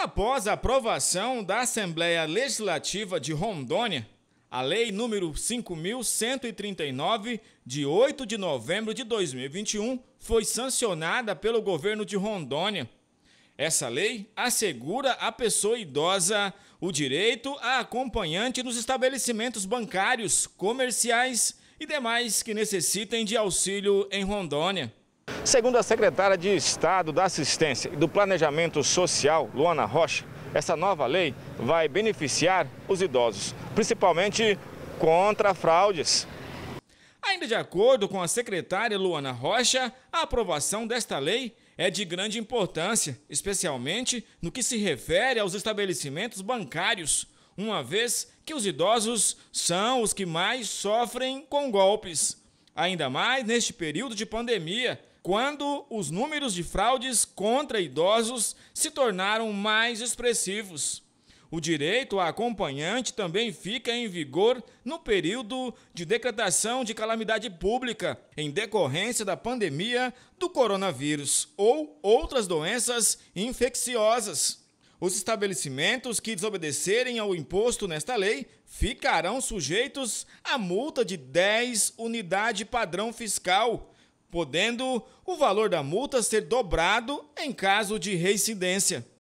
Após a aprovação da Assembleia Legislativa de Rondônia, a Lei número 5139 de 8 de novembro de 2021 foi sancionada pelo governo de Rondônia. Essa lei assegura à pessoa idosa o direito a acompanhante nos estabelecimentos bancários, comerciais e demais que necessitem de auxílio em Rondônia. Segundo a secretária de Estado da Assistência e do Planejamento Social, Luana Rocha, essa nova lei vai beneficiar os idosos, principalmente contra fraudes. Ainda de acordo com a secretária Luana Rocha, a aprovação desta lei é de grande importância, especialmente no que se refere aos estabelecimentos bancários, uma vez que os idosos são os que mais sofrem com golpes. Ainda mais neste período de pandemia, quando os números de fraudes contra idosos se tornaram mais expressivos. O direito a acompanhante também fica em vigor no período de decretação de calamidade pública, em decorrência da pandemia do coronavírus ou outras doenças infecciosas. Os estabelecimentos que desobedecerem ao imposto nesta lei ficarão sujeitos à multa de 10 unidade padrão fiscal podendo o valor da multa ser dobrado em caso de reincidência.